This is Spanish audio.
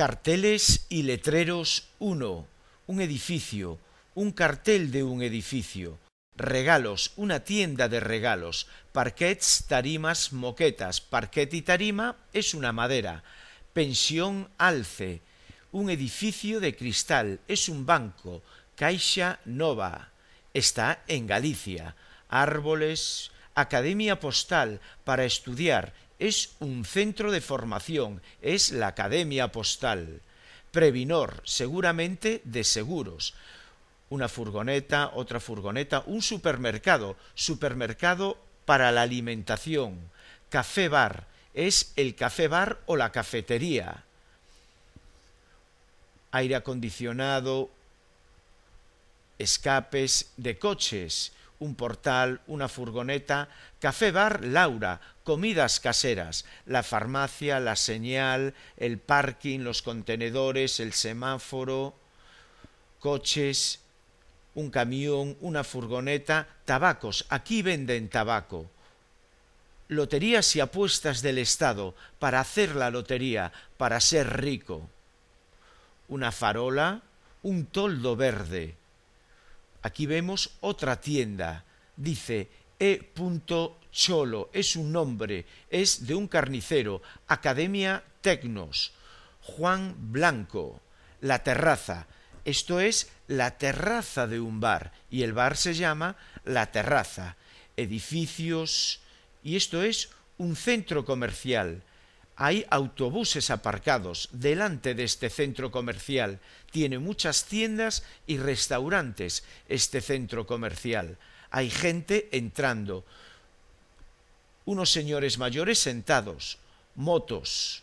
Carteles y letreros 1. Un edificio, un cartel de un edificio. Regalos, una tienda de regalos. Parquets, tarimas, moquetas. Parquet y tarima es una madera. Pensión alce. Un edificio de cristal es un banco. Caixa Nova. Está en Galicia. Árboles. Academia Postal para estudiar es un centro de formación, es la Academia Postal. Previnor, seguramente de seguros. Una furgoneta, otra furgoneta, un supermercado, supermercado para la alimentación. Café bar, es el café bar o la cafetería. Aire acondicionado, escapes de coches, un portal, una furgoneta, café bar Laura, comidas caseras, la farmacia, la señal, el parking, los contenedores, el semáforo, coches, un camión, una furgoneta, tabacos, aquí venden tabaco. Loterías y apuestas del Estado para hacer la lotería, para ser rico. Una farola, un toldo verde, Aquí vemos otra tienda. Dice E. Cholo, es un nombre, es de un carnicero, Academia Tecnos, Juan Blanco, La Terraza. Esto es la terraza de un bar y el bar se llama La Terraza. Edificios y esto es un centro comercial. Hay autobuses aparcados delante de este centro comercial. Tiene muchas tiendas y restaurantes este centro comercial. Hay gente entrando. Unos señores mayores sentados. Motos.